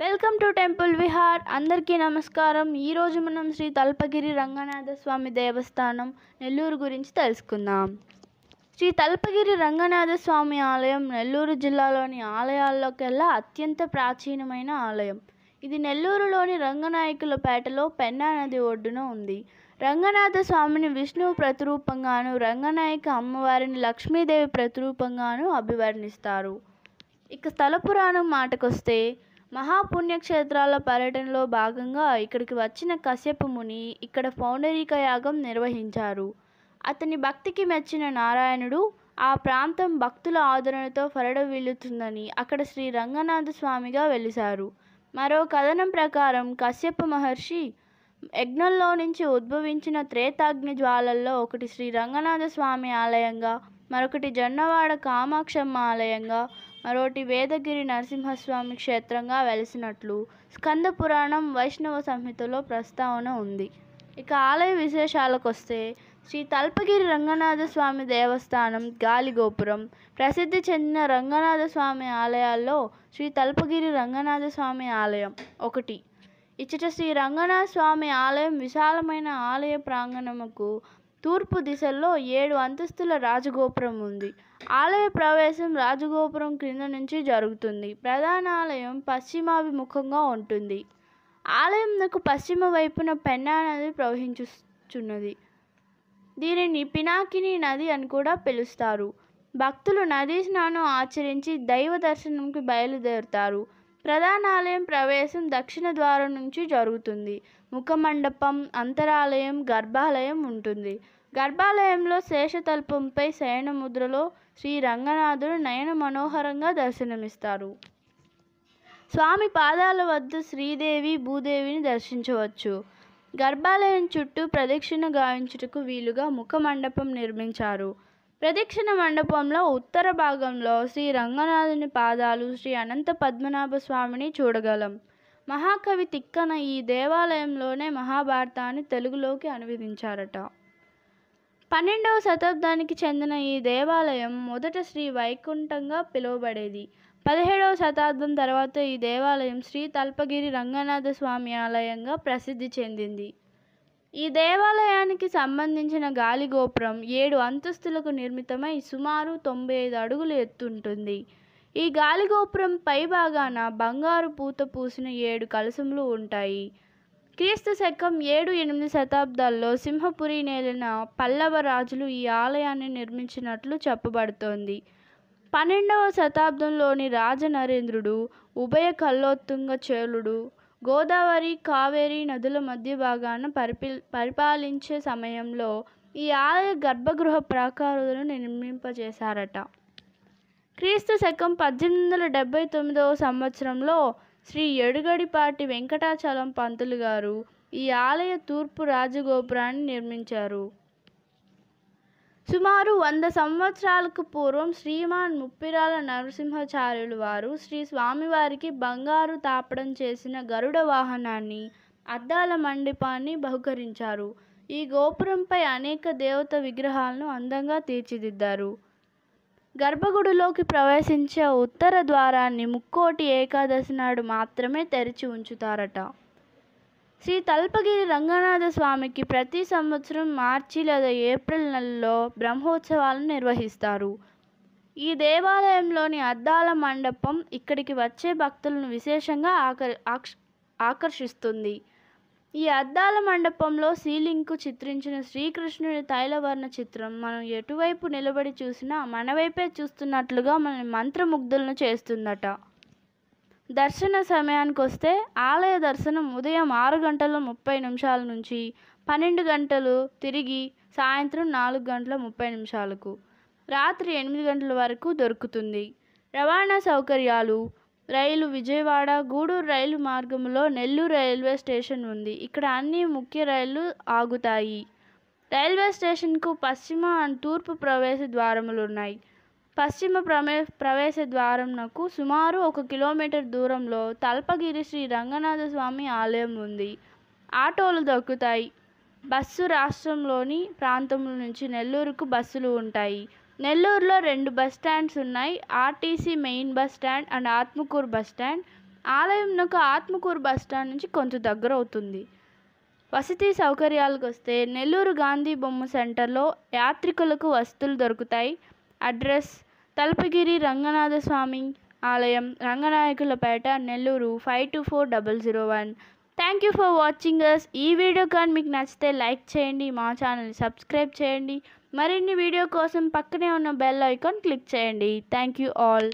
welcome to temple Vihar అందరికీ నమస్కారం ఈరోజు మనం శ్రీ తల్పగిరి రంగనాథ స్వామి దేవస్థానం నెల్లూరు గురించి తెలుసుకుందాం శ్రీ తల్పగిరి రంగనాథ స్వామి ఆలయం నెల్లూరు జిల్లాలోని ఆలయాల్లోకెల్లా అత్యంత ప్రాచీనమైన ఆలయం ఇది నెల్లూరులోని రంగనాయకులపేటలో పెన్నా నది ఒడ్డున ఉంది రంగనాథ స్వామిని విష్ణువు ప్రతిరూపంగాను రంగనాయక అమ్మవారిని లక్ష్మీదేవి ప్రతిరూపంగాను అభివర్ణిస్తారు ఇక స్థల పురాణం మాటకొస్తే మహాపుణ్యక్షేత్రాల పర్యటనలో భాగంగా ఇక్కడికి వచ్చిన కశ్యప ముని ఇక్కడ పౌండరీక యాగం నిర్వహించారు అతని భక్తికి మెచ్చిన నారాయణుడు ఆ ప్రాంతం భక్తుల ఆదరణతో వీలుతుందని అక్కడ శ్రీ రంగనాథ స్వామిగా వెలిశారు మరో కథనం ప్రకారం కశ్యప మహర్షి యజ్ఞంలో నుంచి ఉద్భవించిన త్రేతాగ్ని జ్వాలల్లో ఒకటి శ్రీ రంగనాథ స్వామి ఆలయంగా మరొకటి జొన్నవాడ కామాక్షమ్మ ఆలయంగా మరోటి వేదగిరి నరసింహస్వామి క్షేత్రంగా వెలిసినట్లు స్కంద పురాణం వైష్ణవ సంహితలో ప్రస్తావన ఉంది ఇక ఆలయ విశేషాలకు వస్తే శ్రీ తల్పగిరి రంగనాథ స్వామి దేవస్థానం గాలిగోపురం ప్రసిద్ధి చెందిన రంగనాథ స్వామి ఆలయాల్లో శ్రీ తల్పగిరి రంగనాథ స్వామి ఆలయం ఒకటి ఇచ్చట శ్రీ రంగనాథ స్వామి ఆలయం విశాలమైన ఆలయ ప్రాంగణముకు తూర్పు దిశలో ఏడు అంతస్తుల రాజగోపురం ఉంది ఆలయ ప్రవేశం రాజగోపురం క్రింద నుంచి జరుగుతుంది ప్రధాన ఆలయం పశ్చిమాభిముఖంగా ఉంటుంది ఆలయంకు పశ్చిమ వైపున పెన్నా నది ప్రవహించుచున్నది దీనిని పినాకిని నది అని కూడా పిలుస్తారు భక్తులు నదీ స్నానం ఆచరించి దైవ దర్శనంకి బయలుదేరుతారు ప్రధానాలయం ప్రవేశం దక్షిణ ద్వారం నుంచి జరుగుతుంది ముఖమండపం అంతరాలయం గర్భాలయం ఉంటుంది గర్భాలయంలో శేషతల్పంపై శయనముద్రలో శ్రీ రంగనాథుడు నయన మనోహరంగా దర్శనమిస్తారు స్వామి పాదాల వద్ద శ్రీదేవి భూదేవిని దర్శించవచ్చు గర్భాలయం చుట్టూ ప్రదక్షిణ గాయించుటకు వీలుగా ముఖమండపం నిర్మించారు ప్రదక్షిణ మండపంలో ఉత్తర భాగంలో శ్రీ రంగనాథుని పాదాలు శ్రీ అనంత పద్మనాభ స్వామిని చూడగలం మహాకవి తిక్కన ఈ దేవాలయంలోనే మహాభారతాన్ని తెలుగులోకి అనువదించారట పన్నెండవ శతాబ్దానికి చెందిన ఈ దేవాలయం మొదట శ్రీ వైకుంఠంగా పిలువబడేది పదిహేడవ శతాబ్దం తర్వాత ఈ దేవాలయం శ్రీ తల్పగిరి రంగనాథ స్వామి ఆలయంగా ప్రసిద్ధి చెందింది ఈ దేవాలయానికి సంబంధించిన గాలిగోపురం ఏడు అంతస్తులకు నిర్మితమై సుమారు తొంభై ఐదు అడుగులు ఎత్తుంటుంది ఈ గాలిగోపురం పై భాగాన బంగారు పూత పూసిన ఏడు కలశములు ఉంటాయి క్రీస్తు శకం ఏడు ఎనిమిది శతాబ్దాల్లో సింహపురి నేలిన పల్లవ రాజులు ఈ ఆలయాన్ని నిర్మించినట్లు చెప్పబడుతోంది పన్నెండవ శతాబ్దంలోని రాజనరేంద్రుడు ఉభయ కల్లోత్తుంగ చేలుడు గోదావరి కావేరి నదుల మధ్య భాగాన పరిపి పరిపాలించే సమయంలో ఈ ఆలయ గర్భగృహ ప్రాకారాలను నిర్మింపజేశారట క్రీస్తు శకం పద్దెనిమిది వందల డెబ్బై తొమ్మిదవ సంవత్సరంలో శ్రీ ఎడుగడిపాటి వెంకటాచలం పంతులు గారు ఈ ఆలయ తూర్పు రాజగోపురాన్ని నిర్మించారు సుమారు వంద సంవత్సరాలకు పూర్వం శ్రీమాన్ ముప్పిరాల నరసింహాచార్యులు వారు శ్రీ స్వామివారికి బంగారు తాపడం చేసిన గరుడ వాహనాన్ని అద్దాల మండపాన్ని బహుకరించారు ఈ గోపురంపై అనేక దేవత విగ్రహాలను అందంగా తీర్చిదిద్దారు గర్భగుడిలోకి ప్రవేశించే ఉత్తర ద్వారాన్ని ముక్కోటి ఏకాదశి నాడు మాత్రమే తెరిచి ఉంచుతారట శ్రీ తల్పగిరి రంగనాథ స్వామికి ప్రతి సంవత్సరం మార్చి లేదా ఏప్రిల్ నెలలో బ్రహ్మోత్సవాలను నిర్వహిస్తారు ఈ దేవాలయంలోని అద్దాల మండపం ఇక్కడికి వచ్చే భక్తులను విశేషంగా ఆకర్షిస్తుంది ఈ అద్దాల మండపంలో సీలింగ్కు చిత్రించిన శ్రీకృష్ణుని తైలవర్ణ చిత్రం మనం ఎటువైపు నిలబడి చూసినా మనవైపే చూస్తున్నట్లుగా మనల్ని మంత్రముగ్ధులను చేస్తుందట దర్శన సమయానికి వస్తే ఆలయ దర్శనం ఉదయం ఆరు గంటల ముప్పై నిమిషాల నుంచి పన్నెండు గంటలు తిరిగి సాయంత్రం నాలుగు గంటల ముప్పై నిమిషాలకు రాత్రి ఎనిమిది గంటల వరకు దొరుకుతుంది రవాణా సౌకర్యాలు రైలు విజయవాడ గూడూరు రైలు మార్గంలో నెల్లూరు రైల్వే స్టేషన్ ఉంది ఇక్కడ అన్ని ముఖ్య రైళ్లు ఆగుతాయి రైల్వే స్టేషన్కు పశ్చిమ అండ్ తూర్పు ప్రవేశ ద్వారములు ఉన్నాయి పశ్చిమ ప్రమే ప్రవేశ ద్వారంనకు సుమారు ఒక కిలోమీటర్ దూరంలో తల్పగిరి శ్రీ రంగనాథ స్వామి ఆలయం ఉంది ఆటోలు దక్కుతాయి బస్సు రాష్ట్రంలోని ప్రాంతముల నుంచి నెల్లూరుకు బస్సులు ఉంటాయి నెల్లూరులో రెండు బస్ స్టాండ్స్ ఉన్నాయి RTC main bus stand and Atmakur bus stand ఆలయంకు ఆత్మకూరు బస్ స్టాండ్ నుంచి కొంచెం దగ్గర అవుతుంది వసతి సౌకర్యాలకు వస్తే నెల్లూరు గాంధీ బొమ్మ సెంటర్లో యాత్రికులకు వస్తువులు దొరుకుతాయి అడ్రస్ తలపగిరి రంగనాథస్వామి ఆలయం Ranganayakulapeta Nellore five two four double zero one thank you for watching us ఈ వీడియో కానీ మీకు నచ్చితే లైక్ చేయండి మా ఛానల్ని సబ్స్క్రైబ్ చేయండి మరిన్ని వీడియో కోసం పక్కనే ఉన్న బెల్ ఐకాన్ క్లిక్ చేయండి థ్యాంక్ యూ ఆల్